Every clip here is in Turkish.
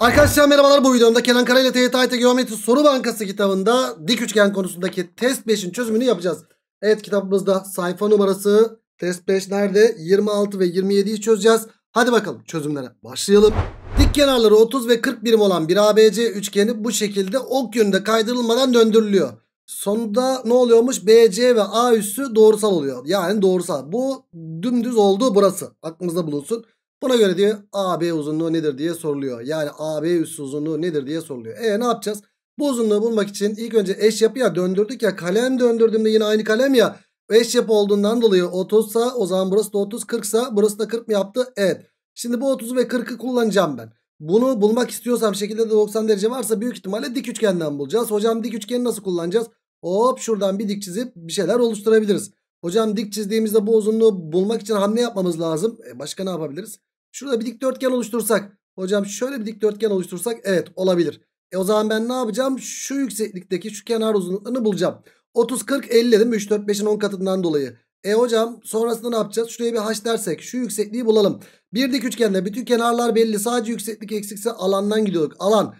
Arkadaşlar merhabalar bu videomda Kenan Kara ile TYT IT Geometri Soru Bankası kitabında dik üçgen konusundaki test 5'in çözümünü yapacağız. Evet kitabımızda sayfa numarası test 5 nerede? 26 ve 27'yi çözeceğiz. Hadi bakalım çözümlere başlayalım. Dik kenarları 30 ve 40 birim olan bir ABC üçgeni bu şekilde ok yönünde kaydırılmadan döndürülüyor. Sonunda ne oluyormuş? BC ve A üssü doğrusal oluyor. Yani doğrusal. Bu dümdüz oldu burası. Aklımızda bulunsun. Buna göre diyor AB uzunluğu nedir diye soruluyor. Yani AB üssü uzunluğu nedir diye soruluyor. E ne yapacağız? Bu uzunluğu bulmak için ilk önce eş yapı ya döndürdük ya kalem döndürdüğümde yine aynı kalem ya. Eş yapı olduğundan dolayı 30 sa o zaman burası da 30 40 sa burası da 40 mı yaptı? Evet. Şimdi bu 30'u ve 40'ı kullanacağım ben. Bunu bulmak istiyorsam şekilde de 90 derece varsa büyük ihtimalle dik üçgenden bulacağız. Hocam dik üçgeni nasıl kullanacağız? Hop şuradan bir dik çizip bir şeyler oluşturabiliriz. Hocam dik çizdiğimizde bu uzunluğu bulmak için hamle yapmamız lazım. E başka ne yapabiliriz? Şurada bir dikdörtgen oluştursak. Hocam şöyle bir dikdörtgen oluştursak evet olabilir. E o zaman ben ne yapacağım? Şu yükseklikteki şu kenar uzunluğunu bulacağım. 30, 40, 50 dedim. 3, 4, 5'in 10 katından dolayı. E hocam sonrasında ne yapacağız? Şuraya bir haş dersek şu yüksekliği bulalım. Bir dik üçgende bütün kenarlar belli. Sadece yükseklik eksikse alandan gidiyorduk. Alan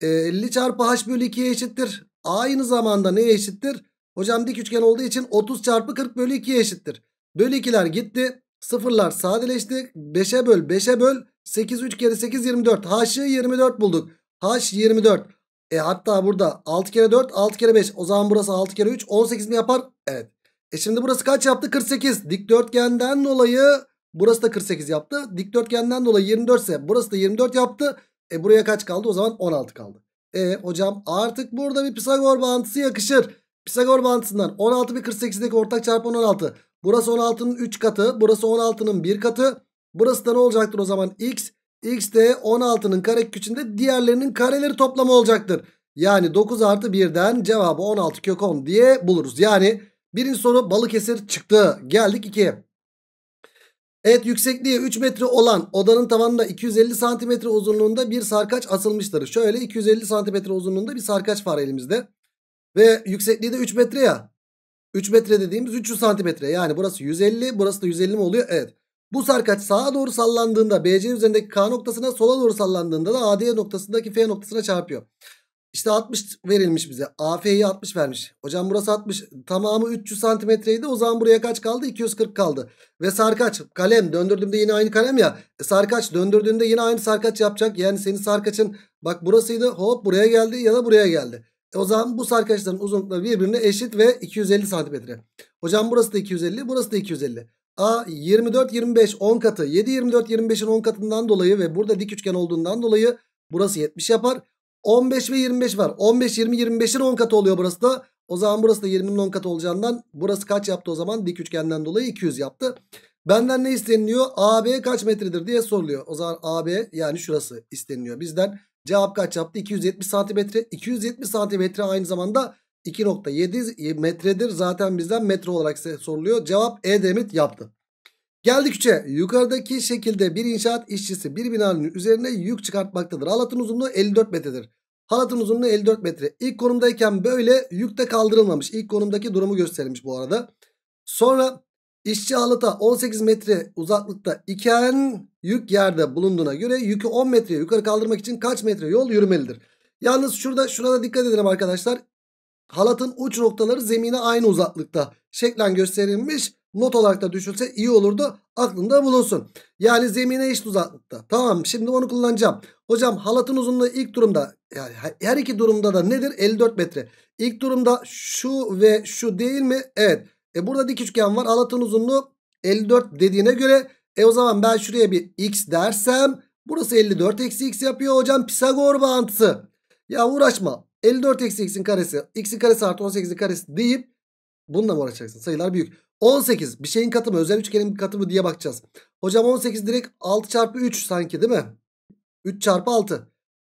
e, 50 çarpı haş bölü 2'ye eşittir. Aynı zamanda neye eşittir? Hocam dik üçgen olduğu için 30 çarpı 40 bölü 2'ye eşittir. Bölü 2'ler gitti. Sıfırlar sadeleşti. 5'e böl 5'e böl. 8 3 kere 8 24. H'ı 24 bulduk. H 24. E hatta burada 6 kere 4 6 kere 5. O zaman burası 6 kere 3 18 mi yapar? Evet. E şimdi burası kaç yaptı? 48. Dikdörtgenden dolayı burası da 48 yaptı. Dikdörtgenden dolayı 24 ise burası da 24 yaptı. E buraya kaç kaldı? O zaman 16 kaldı. E hocam artık burada bir Pisagor bağıntısı yakışır. Pisagor bağıntısından 16 ve 48'deki ortak çarpan 16. Burası 16'nın 3 katı. Burası 16'nın 1 katı. Burası da ne olacaktır o zaman? X. X de 16'nın karekökünde diğerlerinin kareleri toplamı olacaktır. Yani 9 artı 1'den cevabı 16 kök 10 diye buluruz. Yani birinci soru Balıkesir çıktı. Geldik 2'ye. Evet yüksekliği 3 metre olan odanın tavanına 250 santimetre uzunluğunda bir sarkaç asılmıştır. Şöyle 250 santimetre uzunluğunda bir sarkaç var elimizde. Ve yüksekliği de 3 metre ya. 3 metre dediğimiz 300 santimetre. Yani burası 150 burası da 150 mi oluyor? Evet. Bu sarkaç sağa doğru sallandığında BC üzerindeki K noktasına sola doğru sallandığında da AD noktasındaki F noktasına çarpıyor. İşte 60 verilmiş bize. AF'yi 60 vermiş. Hocam burası 60. Tamamı 300 santimetreydi. O zaman buraya kaç kaldı? 240 kaldı. Ve sarkaç kalem döndürdüğümde yine aynı kalem ya. E, sarkaç döndürdüğünde yine aynı sarkaç yapacak. Yani senin sarkaçın bak burasıydı hop buraya geldi ya da buraya geldi. E o zaman bu sarkaçların uzunlukları birbirine eşit ve 250 santimetre. Hocam burası da 250 burası da 250. A 24 25 10 katı 7 24 25'in 10 katından dolayı ve burada dik üçgen olduğundan dolayı burası 70 yapar. 15 ve 25 var. 15 20 25'in 10 katı oluyor burası da. O zaman burası da 20'nin 10 katı olacağından burası kaç yaptı o zaman? Dik üçgenden dolayı 200 yaptı. Benden ne isteniliyor? AB kaç metredir diye soruluyor. O zaman AB yani şurası isteniliyor bizden. Cevap kaç yaptı? 270 santimetre. 270 santimetre aynı zamanda 2.7 metredir. Zaten bizden metre olarak soruluyor. Cevap E demit yaptı. Geldik 3'e. Yukarıdaki şekilde bir inşaat işçisi bir binanın üzerine yük çıkartmaktadır. Halatın uzunluğu 54 metredir. Halatın uzunluğu 54 metre. İlk konumdayken böyle yük de kaldırılmamış. İlk konumdaki durumu gösterilmiş bu arada. Sonra İşçi halıta 18 metre uzaklıkta iken yük yerde bulunduğuna göre yükü 10 metreye yukarı kaldırmak için kaç metre yol yürümelidir? Yalnız şurada şurada dikkat edelim arkadaşlar. Halatın uç noktaları zemine aynı uzaklıkta şeklen gösterilmiş. Not olarak da düşünse iyi olurdu. Aklında bulunsun. Yani zemine eşit uzaklıkta. Tamam şimdi onu kullanacağım. Hocam halatın uzunluğu ilk durumda yani her iki durumda da nedir? 54 metre. İlk durumda şu ve şu değil mi? Evet. E burada dik üçgen var. Alatın uzunluğu 54 dediğine göre e o zaman ben şuraya bir x dersem burası 54 eksi x yapıyor hocam Pisagor bağıntısı. Ya uğraşma 54 eksi x'in karesi x'in karesi artı 18'in karesi deyip bununla mı uğraşacaksın sayılar büyük. 18 bir şeyin katımı özel üçgenin katımı diye bakacağız. Hocam 18 direkt 6 çarpı 3 sanki değil mi? 3 çarpı 6.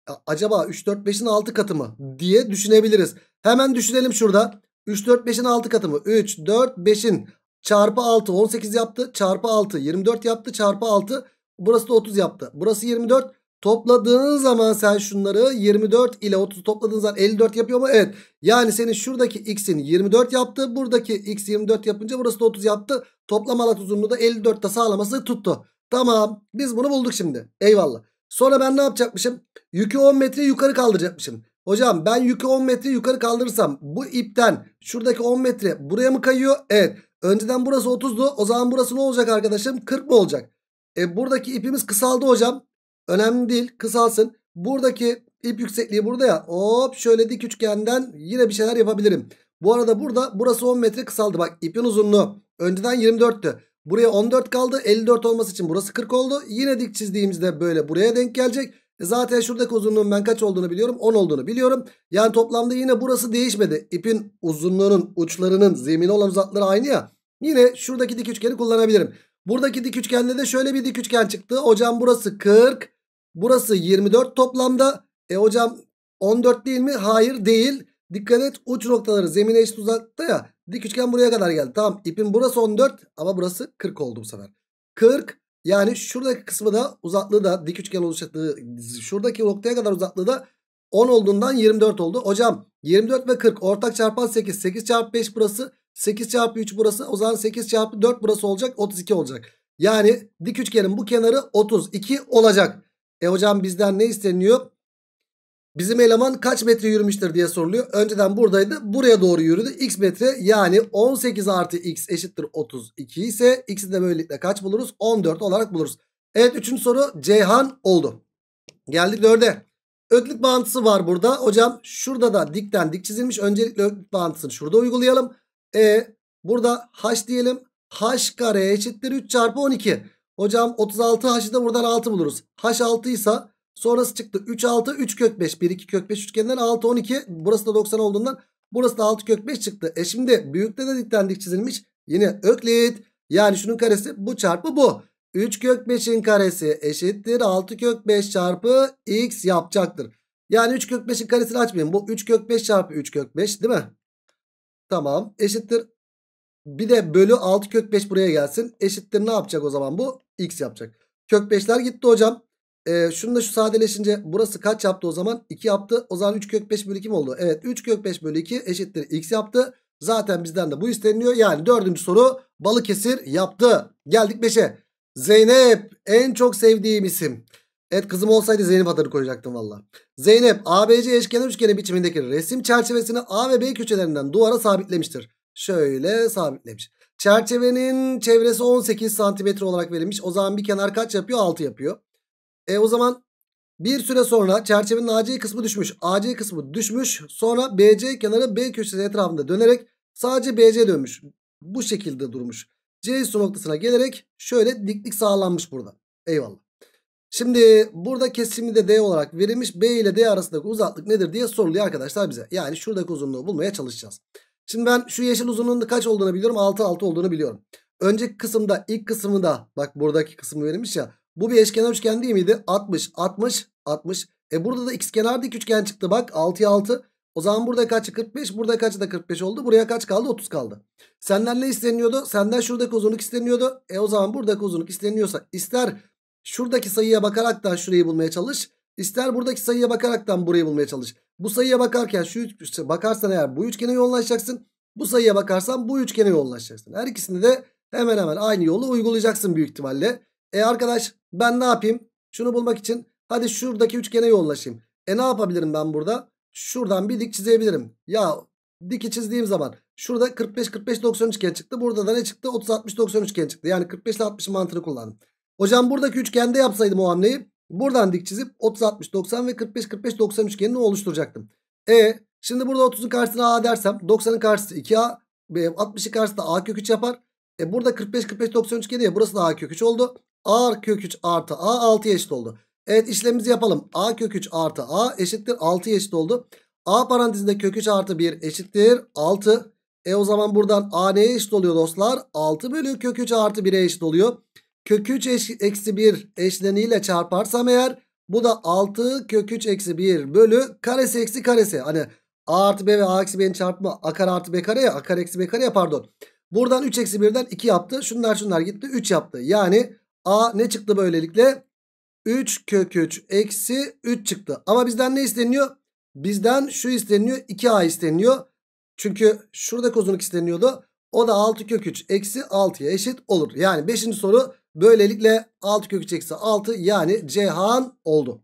Ya acaba 3 4 5'in 6 katı mı diye düşünebiliriz. Hemen düşünelim şurada. 3 4 5'in 6 katı mı? 3 4 5'in çarpı 6 18 yaptı. Çarpı 6 24 yaptı. Çarpı 6 burası da 30 yaptı. Burası 24. Topladığın zaman sen şunları 24 ile 30 topladığın zaman 54 yapıyor mu? Evet. Yani senin şuradaki x'in 24 yaptı. Buradaki x 24 yapınca burası da 30 yaptı. Toplam alat uzunluğu da 54 da sağlaması tuttu. Tamam. Biz bunu bulduk şimdi. Eyvallah. Sonra ben ne yapacakmışım? Yükü 10 metre yukarı kaldıracakmışım. Hocam ben yükü 10 metre yukarı kaldırırsam bu ipten şuradaki 10 metre buraya mı kayıyor? Evet. Önceden burası 30'du. O zaman burası ne olacak arkadaşım? 40 mı olacak? E buradaki ipimiz kısaldı hocam. Önemli değil. Kısalsın. Buradaki ip yüksekliği burada ya. Hop şöyle dik üçgenden yine bir şeyler yapabilirim. Bu arada burada burası 10 metre kısaldı. Bak ipin uzunluğu. Önceden 24'tü. Buraya 14 kaldı. 54 olması için burası 40 oldu. Yine dik çizdiğimizde böyle buraya denk gelecek. E zaten şuradaki uzunluğun ben kaç olduğunu biliyorum? 10 olduğunu biliyorum. Yani toplamda yine burası değişmedi. İpin uzunluğunun uçlarının zemine olan uzakları aynı ya. Yine şuradaki dik üçgeni kullanabilirim. Buradaki dik üçgende de şöyle bir dik üçgen çıktı. Hocam burası 40. Burası 24 toplamda. E hocam 14 değil mi? Hayır değil. Dikkat et uç noktaları zemine eşit uzakta ya. Dik üçgen buraya kadar geldi. Tamam ipin burası 14 ama burası 40 oldu bu sefer. 40 yani şuradaki kısmı da uzaklığı da dik üçgen oluşturduğu şuradaki noktaya kadar uzaklığı da 10 olduğundan 24 oldu. Hocam 24 ve 40 ortak çarpan 8. 8 çarpı 5 burası. 8 çarpı 3 burası. O zaman 8 çarpı 4 burası olacak. 32 olacak. Yani dik üçgenin bu kenarı 32 olacak. E hocam bizden ne isteniyor? Bizim eleman kaç metre yürümüştür diye soruluyor. Önceden buradaydı. Buraya doğru yürüdü. X metre yani 18 artı x eşittir 32 ise x'i de böylelikle kaç buluruz? 14 olarak buluruz. Evet 3. soru Ceyhan oldu. Geldik 4'e. Öklük bağıntısı var burada. Hocam şurada da dikten dik çizilmiş. Öncelikle öklük bağıntısını şurada uygulayalım. E burada h diyelim. h kare eşittir 3 çarpı 12. Hocam 36h'ı da buradan 6 buluruz. h 6 ise Sonrası çıktı 3 6 3 kök 5. 1 2 kök 5 üçgeninden 6 12. Burası da 90 olduğundan burası da 6 kök 5 çıktı. E şimdi büyükte de dikten dik çizilmiş. Yine öklit. Yani şunun karesi bu çarpı bu. 3 kök 5'in karesi eşittir 6 kök 5 çarpı x yapacaktır. Yani 3 kök 5'in karesini açmayın. Bu 3 kök 5 çarpı 3 kök 5 değil mi? Tamam eşittir. Bir de bölü 6 kök 5 buraya gelsin. Eşittir ne yapacak o zaman bu? X yapacak. Kök 5'ler gitti hocam. E, şunu da şu sadeleşince burası kaç yaptı o zaman? 2 yaptı. O zaman 3 kök 5 bölü 2 mi oldu? Evet 3 kök 5 bölü 2 eşittir x yaptı. Zaten bizden de bu isteniliyor. Yani dördüncü soru Balıkesir yaptı. Geldik 5'e. Zeynep en çok sevdiğim isim. Evet kızım olsaydı Zeynep adını koyacaktım valla. Zeynep ABC eşkenar üçgeni biçimindeki resim çerçevesini A ve B köşelerinden duvara sabitlemiştir. Şöyle sabitlemiş. Çerçevenin çevresi 18 santimetre olarak verilmiş. O zaman bir kenar kaç yapıyor? 6 yapıyor. E o zaman bir süre sonra çerçevenin AC kısmı düşmüş. AC kısmı düşmüş. Sonra BC kenarı B köşesi etrafında dönerek sadece BC dönmüş. Bu şekilde durmuş. C üstü noktasına gelerek şöyle diklik sağlanmış burada. Eyvallah. Şimdi burada kesimi de D olarak verilmiş. B ile D arasındaki uzaklık nedir diye soruluyor arkadaşlar bize. Yani şuradaki uzunluğu bulmaya çalışacağız. Şimdi ben şu yeşil uzunluğun kaç olduğunu biliyorum. 6 6 olduğunu biliyorum. Önceki kısımda ilk kısmında bak buradaki kısmı verilmiş ya. Bu bir eşkenar üçgen değil miydi? 60, 60, 60. E burada da x kenar dik üçgen çıktı bak 6'ya 6. O zaman burada kaçı 45 burada kaçı da 45 oldu. Buraya kaç kaldı 30 kaldı. Senden ne isteniyordu? Senden şuradaki uzunluk isteniyordu. E o zaman buradaki uzunluk isteniyorsa ister şuradaki sayıya bakaraktan şurayı bulmaya çalış. İster buradaki sayıya bakaraktan burayı bulmaya çalış. Bu sayıya bakarken şu işte bakarsan eğer bu üçgene yoğunlaşacaksın. Bu sayıya bakarsan bu üçgene yoğunlaşacaksın. Her ikisinde de hemen hemen aynı yolu uygulayacaksın büyük ihtimalle. E arkadaş ben ne yapayım? Şunu bulmak için hadi şuradaki üçgene yollaşayım. E ne yapabilirim ben burada? Şuradan bir dik çizebilirim. Ya diki çizdiğim zaman şurada 45-45-90 üçgen çıktı. Burada da ne çıktı? 30-60-90 üçgen çıktı. Yani 45 ile 60 mantığı kullandım. Hocam buradaki üçgende yapsaydım o hamleyi buradan dik çizip 30-60-90 ve 45-45-90 üçgenini oluşturacaktım. E şimdi burada 30'un karşısına A dersem 90'ın karşısı 2A 60'ın karşısı A kök 3 yapar. E burada 45-45-90 üçgeni ya burası da A kök 3 oldu. A kök 3 artı A 6 eşit oldu. Evet işlemimizi yapalım. A kök 3 artı A eşittir 6 eşit oldu. A parantezinde kök 3 artı 1 eşittir 6. E o zaman buradan A neye eşit oluyor dostlar? 6 bölü kök 3 artı 1'e eşit oluyor. Kök 3 eksi 1 eşleniyle çarparsam eğer bu da 6 kök 3 eksi 1 bölü karesi eksi karesi. Hani A artı B ve A eksi B'nin çarpımı kare artı B kare ya a kare eksi B kare kareye pardon. Buradan 3 eksi 1'den 2 yaptı. Şunlar şunlar gitti 3 yaptı. Yani A ne çıktı böylelikle? 3 kök 3 eksi 3 çıktı. Ama bizden ne isteniyor? Bizden şu isteniyor. 2A isteniyor. Çünkü şurada kozunluk isteniyordu. O da 6 kök 3 eksi 6'ya eşit olur. Yani 5. soru böylelikle 6 kök 3 eksi 6 yani Cihan oldu.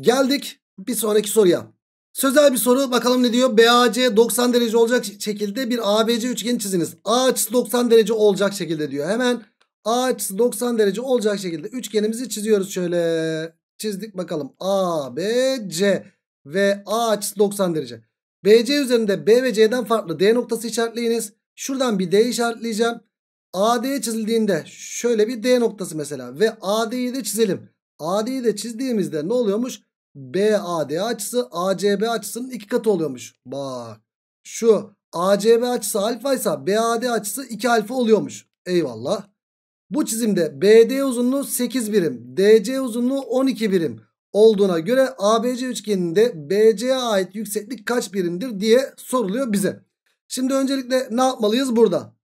Geldik bir sonraki soruya. Sözel bir soru bakalım ne diyor? BAC 90 derece olacak şekilde bir ABC üçgeni çiziniz. A açısı 90 derece olacak şekilde diyor. Hemen A açısı 90 derece olacak şekilde üçgenimizi çiziyoruz şöyle. Çizdik bakalım. A, B, C ve A açısı 90 derece. BC üzerinde B ve C'den farklı D noktası işaretleyiniz. Şuradan bir D işaretleyeceğim. AD çizildiğinde şöyle bir D noktası mesela ve AD'yi de çizelim. AD'yi de çizdiğimizde ne oluyormuş? BAD açısı ACB açısının iki katı oluyormuş. Bak şu ACB açısı alfa ise BAD açısı 2 alfa oluyormuş. Eyvallah. Bu çizimde BD uzunluğu 8 birim, DC uzunluğu 12 birim olduğuna göre ABC üçgeninde BC'ye ait yükseklik kaç birimdir diye soruluyor bize. Şimdi öncelikle ne yapmalıyız burada?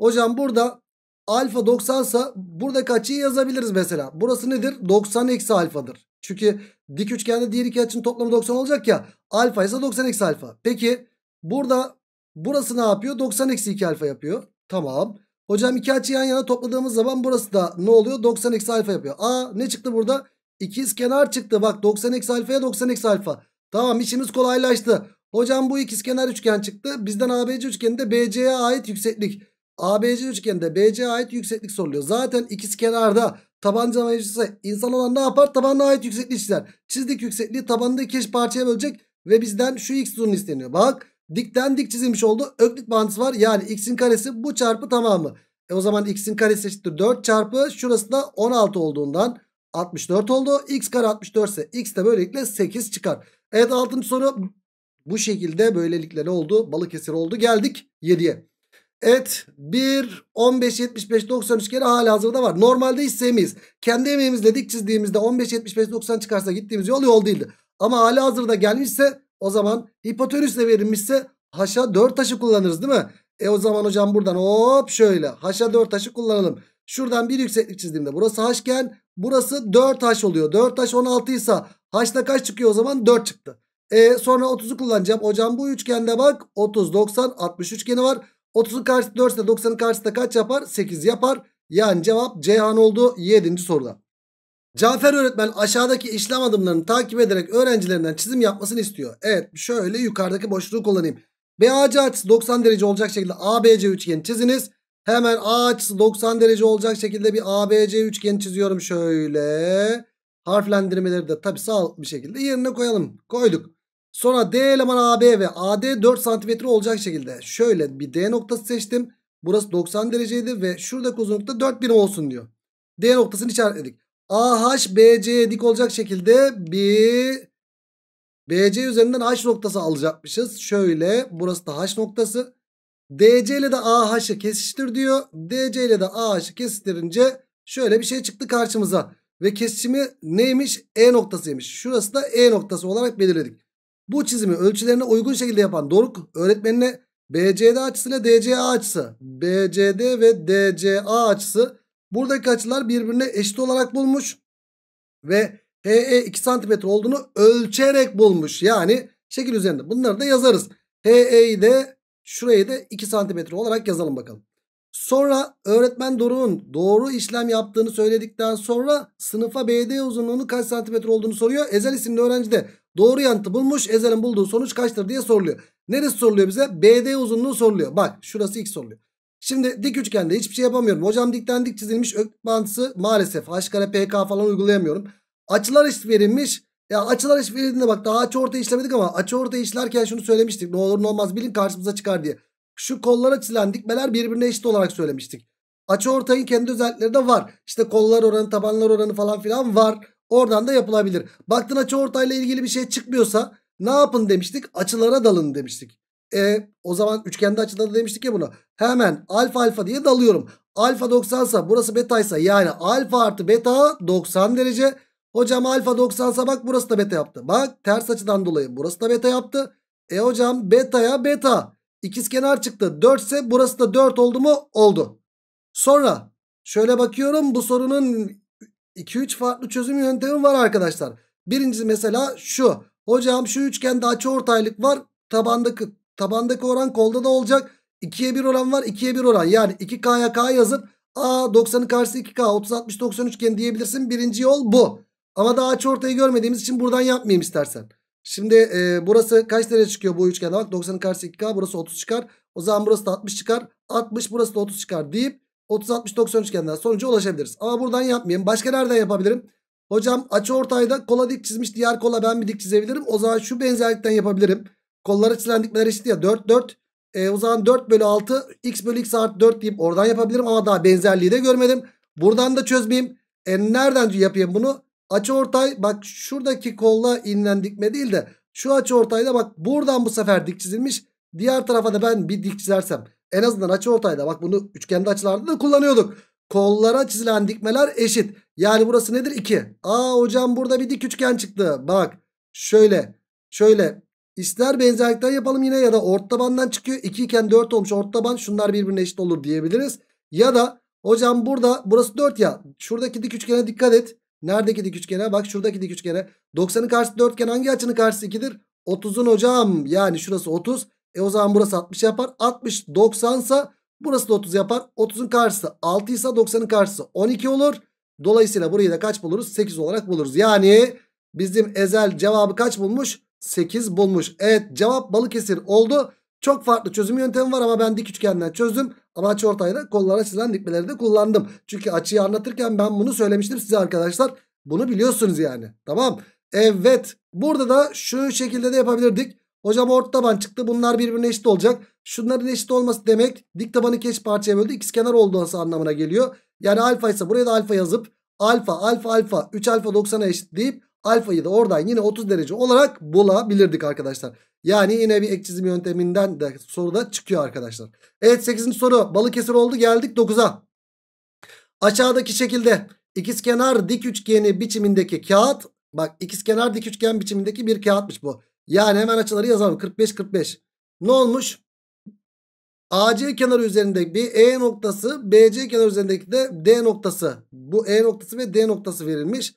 Hocam burada alfa 90 sa burada kaçı yazabiliriz mesela. Burası nedir? 90 eksi alfadır. Çünkü dik üçgende diğer iki açının toplamı 90 olacak ya. Alfa ise 90 eksi alfa. Peki burada burası ne yapıyor? 90 eksi 2 alfa yapıyor. Tamam. Hocam iki açı yan yana topladığımız zaman burası da ne oluyor? 90 eksi alfa yapıyor. Aa ne çıktı burada? İkiz kenar çıktı. Bak 90 eksi alfaya 90 eksi alfa. Tamam işimiz kolaylaştı. Hocam bu ikiz kenar üçgen çıktı. Bizden ABC üçgeninde BC'ye ait yükseklik. ABC üçgeninde BC'ye ait yükseklik soruluyor. Zaten ikiz kenarda tabanca mevcusu insan olan ne yapar? Tabanına ait yükseklik çizer. Çizdik yüksekliği tabandaki eş parçaya bölecek. Ve bizden şu x uzunluğu isteniyor. Bak Dikten dik çizilmiş oldu. Öklit bağıntısı var. Yani x'in karesi bu çarpı tamamı. E o zaman x'in karesi eşittir 4 çarpı şurası da 16 olduğundan 64 oldu. x kare 64 ise x de böylelikle 8 çıkar. Evet 6. soru bu şekilde böylelikle ne oldu? Balıkesir oldu. Geldik 7'ye. Evet 1, 15, 75, 90 kere hala hazırda var. Normalde hiç Kendi emeğimizle dik çizdiğimizde 15, 75, 90 çıkarsa gittiğimiz yol yol değildi. Ama hala hazırda gelmişse o zaman hipotenüsle verilmişse haşa 4 taşı kullanırız değil mi? E o zaman hocam buradan hop şöyle haşa 4 taşı kullanalım. Şuradan bir yükseklik çizdiğimde burası haşken burası 4 haş oluyor. 4 haş 16 ise haşta kaç çıkıyor o zaman 4 çıktı. E sonra 30'u kullanacağım. Hocam bu üçgende bak 30 90 60 üçgeni var. 30'un karşısı 4 ise 90'ın karşısı kaç yapar? 8 yapar. Yani cevap Ceyhan oldu 7. soruda. Cafer öğretmen aşağıdaki işlem adımlarını takip ederek öğrencilerinden çizim yapmasını istiyor. Evet şöyle yukarıdaki boşluğu kullanayım. BAC açısı 90 derece olacak şekilde ABC üçgeni çiziniz. Hemen A açısı 90 derece olacak şekilde bir ABC üçgeni çiziyorum şöyle. Harflendirmeleri de tabi sağlıklı bir şekilde yerine koyalım. Koyduk. Sonra D eleman AB ve AD 4 cm olacak şekilde şöyle bir D noktası seçtim. Burası 90 dereceydi ve şuradaki uzunlukta 4 birim olsun diyor. D noktasını işaretledik. AH BC'ye dik olacak şekilde bir BC üzerinden H noktası alacakmışız. Şöyle burası da H noktası. DC ile de AH'ı kesiştir diyor. DC ile de AH'ı kesiştirince şöyle bir şey çıktı karşımıza. Ve kesişimi neymiş? E noktasıymış. Şurası da E noktası olarak belirledik. Bu çizimi ölçülerine uygun şekilde yapan Doruk öğretmenine BCD açısıyla DCA açısı, BCD ve DCA açısı Buradaki açılar birbirine eşit olarak bulmuş. Ve HE 2 cm olduğunu ölçerek bulmuş. Yani şekil üzerinde. Bunları da yazarız. HE'yi de şurayı da 2 cm olarak yazalım bakalım. Sonra öğretmen Doruk'un doğru işlem yaptığını söyledikten sonra sınıfa BD uzunluğunun kaç santimetre olduğunu soruyor. Ezel isimli öğrenci de doğru yanıtı bulmuş. Ezel'in bulduğu sonuç kaçtır diye soruluyor. Neresi soruluyor bize? BD uzunluğu soruluyor. Bak şurası ilk soruluyor. Şimdi dik üçgende hiçbir şey yapamıyorum. Hocam dikten dik çizilmiş ök bantısı maalesef. H kare PK falan uygulayamıyorum. Açılar eşit verilmiş. Ya açılar eşit verildiğinde bak daha açı orta işlemedik ama açı orta işlerken şunu söylemiştik. Ne olur ne olmaz bilin karşımıza çıkar diye. Şu kollara çizilen dikmeler birbirine eşit olarak söylemiştik. Açı ortayın kendi özellikleri de var. İşte kollar oranı tabanlar oranı falan filan var. Oradan da yapılabilir. Baktın açı ortayla ilgili bir şey çıkmıyorsa ne yapın demiştik? Açılara dalın demiştik. E o zaman üçgende açıda da demiştik ya bunu. Hemen alfa alfa diye dalıyorum. Alfa 90 sa burası beta ise yani alfa artı beta 90 derece. Hocam alfa 90 sa bak burası da beta yaptı. Bak ters açıdan dolayı burası da beta yaptı. E hocam betaya beta. İkiz kenar çıktı 4 ise burası da 4 oldu mu? Oldu. Sonra şöyle bakıyorum bu sorunun 2-3 farklı çözüm yöntemi var arkadaşlar. Birincisi mesela şu. Hocam şu üçgende açı ortaylık var. Tabandaki Tabandaki oran kolda da olacak. 2'ye 1 oran var. 2'ye 1 oran. Yani 2K'ya K yazıp A 90'ın karşısı 2K. 30 60 90 üçgen diyebilirsin. Birinci yol bu. Ama daha açı ortayı görmediğimiz için buradan yapmayayım istersen. Şimdi e, burası kaç derece çıkıyor bu üçgende? Bak 90'ın karşısı 2K. Burası 30 çıkar. O zaman burası da 60 çıkar. 60 burası da 30 çıkar deyip 30 60 90 üçgenden sonuca ulaşabiliriz. Ama buradan yapmayayım. Başka nereden yapabilirim? Hocam açı ortayda kola dik çizmiş. Diğer kola ben bir dik çizebilirim. O zaman şu benzerlikten yapabilirim. Kolları açılan dikmeler eşit ya 4 4. E, o zaman 4 bölü 6 x bölü x artı 4 deyip oradan yapabilirim ama daha benzerliği de görmedim. Buradan da çözmeyeyim. E, nereden yapayım bunu? Açı ortay bak şuradaki kolla inilen dikme değil de şu açı ortayda bak buradan bu sefer dik çizilmiş. Diğer tarafa da ben bir dik çizersem en azından açı ortayda bak bunu üçgende açılarda da kullanıyorduk. Kollara çizilen dikmeler eşit. Yani burası nedir? 2. Aa hocam burada bir dik üçgen çıktı. Bak şöyle şöyle İster benzerlikten yapalım yine ya da ort tabandan çıkıyor. 2 iken 4 olmuş ort taban. Şunlar birbirine eşit olur diyebiliriz. Ya da hocam burada burası 4 ya. Şuradaki dik üçgene dikkat et. Neredeki dik üçgene? Bak şuradaki dik üçgene. 90'ın karşısı 4 iken hangi açının karşısı 2'dir? 30'un hocam. Yani şurası 30. E o zaman burası 60 yapar. 60 90 ise burası da 30 yapar. 30'un karşısı 6 ise 90'ın karşısı 12 olur. Dolayısıyla burayı da kaç buluruz? 8 olarak buluruz. Yani bizim ezel cevabı kaç bulmuş? 8 bulmuş. Evet cevap Balıkesir oldu. Çok farklı çözüm yöntemi var ama ben dik üçgenden çözdüm. Ama açı ortayla kollara çizilen dikmeleri de kullandım. Çünkü açıyı anlatırken ben bunu söylemiştim size arkadaşlar. Bunu biliyorsunuz yani. Tamam. Evet. Burada da şu şekilde de yapabilirdik. Hocam orta taban çıktı. Bunlar birbirine eşit olacak. Şunların eşit olması demek dik tabanı keş parçaya böldü. kenar olduğu anlamına geliyor. Yani alfa ise buraya da alfa yazıp alfa alfa alfa 3 alfa 90'a eşit deyip Alfayı da oradan yine 30 derece olarak bulabilirdik arkadaşlar. Yani yine bir ek çizim yönteminden de soruda çıkıyor arkadaşlar. Evet 8. soru Balıkesir oldu geldik 9'a. Aşağıdaki şekilde ikizkenar dik üçgeni biçimindeki kağıt bak ikizkenar dik üçgen biçimindeki bir kağıtmış bu. Yani hemen açıları yazalım 45 45. Ne olmuş? AC kenarı üzerinde bir E noktası, BC kenarı üzerindeki de D noktası. Bu E noktası ve D noktası verilmiş.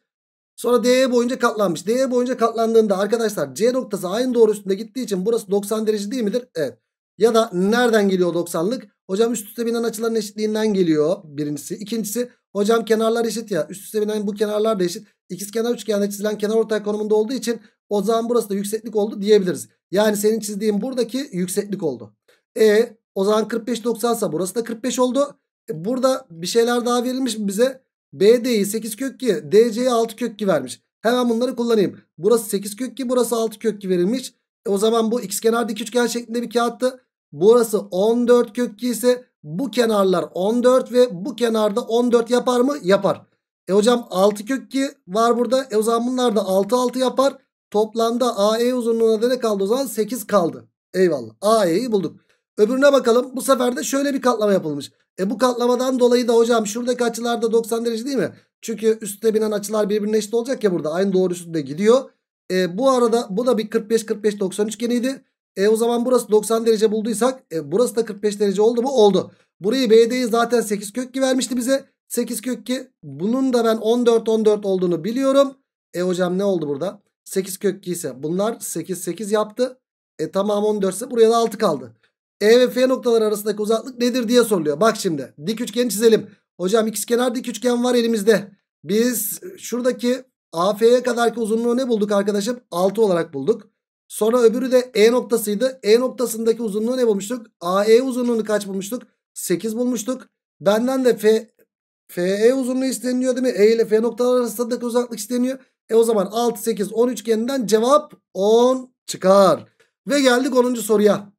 Sonra DE boyunca katlanmış. DE boyunca katlandığında arkadaşlar C noktası aynı doğru üstünde gittiği için burası 90 derece değil midir? Evet. Ya da nereden geliyor 90'lık? Hocam üst üste binen açıların eşitliğinden geliyor birincisi. İkincisi hocam kenarlar eşit ya. Üst üste binen bu kenarlar da eşit. İkiz kenar üçgende çizilen kenar ortay konumunda olduğu için o zaman burası da yükseklik oldu diyebiliriz. Yani senin çizdiğin buradaki yükseklik oldu. E o zaman 45 90 ise burası da 45 oldu. E, burada bir şeyler daha verilmiş bize. BD'yi 8 kök 2 DC'ye 6 kök 2 vermiş. Hemen bunları kullanayım. Burası 8 kök 2 burası 6 kök 2 verilmiş. E o zaman bu x ikizkenar dik üçgen şeklinde bir kağıttı. Burası 14 kök 2 ise bu kenarlar 14 ve bu kenarda 14 yapar mı? Yapar. E hocam 6 kök 2 var burada. E o zaman bunlar da 6 6 yapar. Toplamda AE uzunluğuna da ne kaldı o zaman? 8 kaldı. Eyvallah. AE'yi bulduk. Öbürüne bakalım. Bu sefer de şöyle bir katlama yapılmış. E bu katlamadan dolayı da hocam şuradaki açılar da 90 derece değil mi? Çünkü üstte binen açılar birbirine eşit olacak ya burada. Aynı doğrusu da gidiyor. E, bu arada bu da bir 45-45-90 üçgeniydi. E o zaman burası 90 derece bulduysak e, burası da 45 derece oldu mu? Oldu. Burayı BD'yi zaten 8 kökki vermişti bize. 8 kökki. bunun da ben 14-14 olduğunu biliyorum. E hocam ne oldu burada? 8 kökki ise bunlar 8-8 yaptı. E tamam 14 ise buraya da 6 kaldı. E ve F noktaları arasındaki uzaklık nedir diye soruluyor. Bak şimdi dik üçgen çizelim. Hocam ikizkenar dik üçgen var elimizde. Biz şuradaki AF'ye kadarki uzunluğu ne bulduk arkadaşım? 6 olarak bulduk. Sonra öbürü de E noktasıydı. E noktasındaki uzunluğu ne bulmuştuk? AE uzunluğunu kaç bulmuştuk? 8 bulmuştuk. Benden de F, FE uzunluğu isteniyor değil mi? E ile F noktalar arasındaki uzaklık isteniyor. E o zaman 6, 8, 10 üçgeninden cevap 10 çıkar. Ve geldik 10. soruya.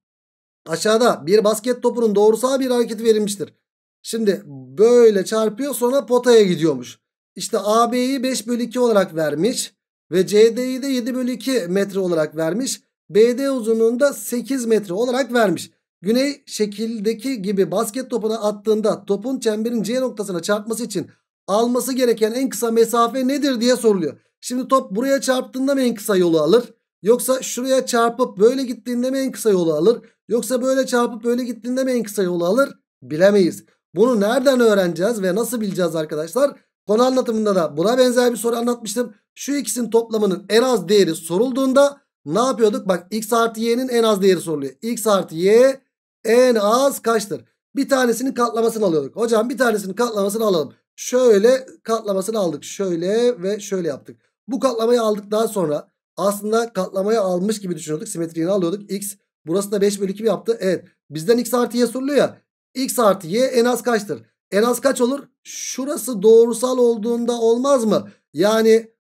Aşağıda bir basket topunun doğrusal bir hareketi verilmiştir. Şimdi böyle çarpıyor sonra potaya gidiyormuş. İşte AB'yi 5 bölü 2 olarak vermiş. Ve CD'yi de 7 bölü 2 metre olarak vermiş. BD uzunluğunda 8 metre olarak vermiş. Güney şekildeki gibi basket topuna attığında topun çemberin C noktasına çarpması için alması gereken en kısa mesafe nedir diye soruluyor. Şimdi top buraya çarptığında mı en kısa yolu alır? Yoksa şuraya çarpıp böyle gittiğinde mi en kısa yolu alır? Yoksa böyle çarpıp böyle gittiğinde mi en kısa yolu alır? Bilemeyiz. Bunu nereden öğreneceğiz ve nasıl bileceğiz arkadaşlar? Konu anlatımında da buna benzer bir soru anlatmıştım. Şu ikisinin toplamının en az değeri sorulduğunda ne yapıyorduk? Bak x artı y'nin en az değeri soruluyor. x artı y en az kaçtır? Bir tanesinin katlamasını alıyorduk. Hocam bir tanesinin katlamasını alalım. Şöyle katlamasını aldık. Şöyle ve şöyle yaptık. Bu katlamayı aldıktan sonra aslında katlamaya almış gibi düşünüyorduk. Simetriğini alıyorduk. X burası da 5 bölü 2 yaptı. Evet bizden x artı y soruluyor ya. X artı y en az kaçtır? En az kaç olur? Şurası doğrusal olduğunda olmaz mı? Yani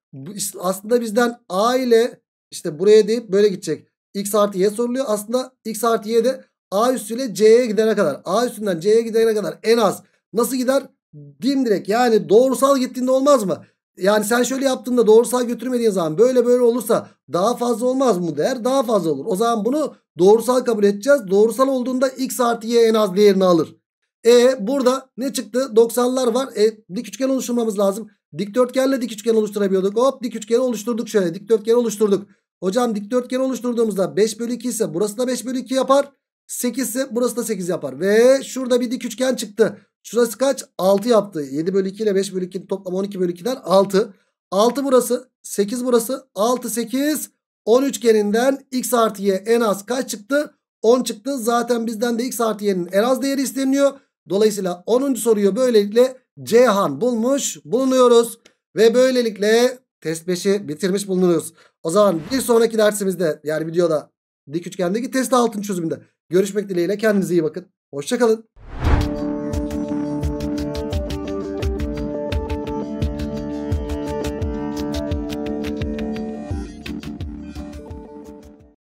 aslında bizden a ile işte buraya deyip böyle gidecek. X artı y soruluyor. Aslında x artı y de a üstüyle c'ye gidene kadar. A üstünden c'ye gidene kadar en az. Nasıl gider? Dimdirek yani doğrusal gittiğinde olmaz mı? Yani sen şöyle yaptığında doğrusal götürmediğin zaman böyle böyle olursa daha fazla olmaz mı değer? Daha fazla olur. O zaman bunu doğrusal kabul edeceğiz. Doğrusal olduğunda x artı y en az değerini alır. E burada ne çıktı? 90'lar var. E dik üçgen oluşturmamız lazım. Dikdörtgenle dik üçgen oluşturabiliyorduk. Hop dik üçgen oluşturduk şöyle. Dikdörtgen oluşturduk. Hocam dikdörtgen oluşturduğumuzda 5 bölü 2 ise burası da 5 bölü 2 yapar. 8 ise burası da 8 yapar. Ve şurada bir dik üçgen çıktı. Şurası kaç? 6 yaptı. 7 bölü 2 ile 5 bölü 2'nin toplamı 12 bölü 2'den 6. 6 burası. 8 burası. 6 8. 10 üçgeninden x artı y en az kaç çıktı? 10 çıktı. Zaten bizden de x artı y'nin en az değeri isteniyor. Dolayısıyla 10. soruyu böylelikle Cihan bulmuş bulunuyoruz. Ve böylelikle test 5'i bitirmiş bulunuyoruz. O zaman bir sonraki dersimizde yani videoda dik üçgendeki test altın çözümünde görüşmek dileğiyle kendinize iyi bakın. Hoşçakalın.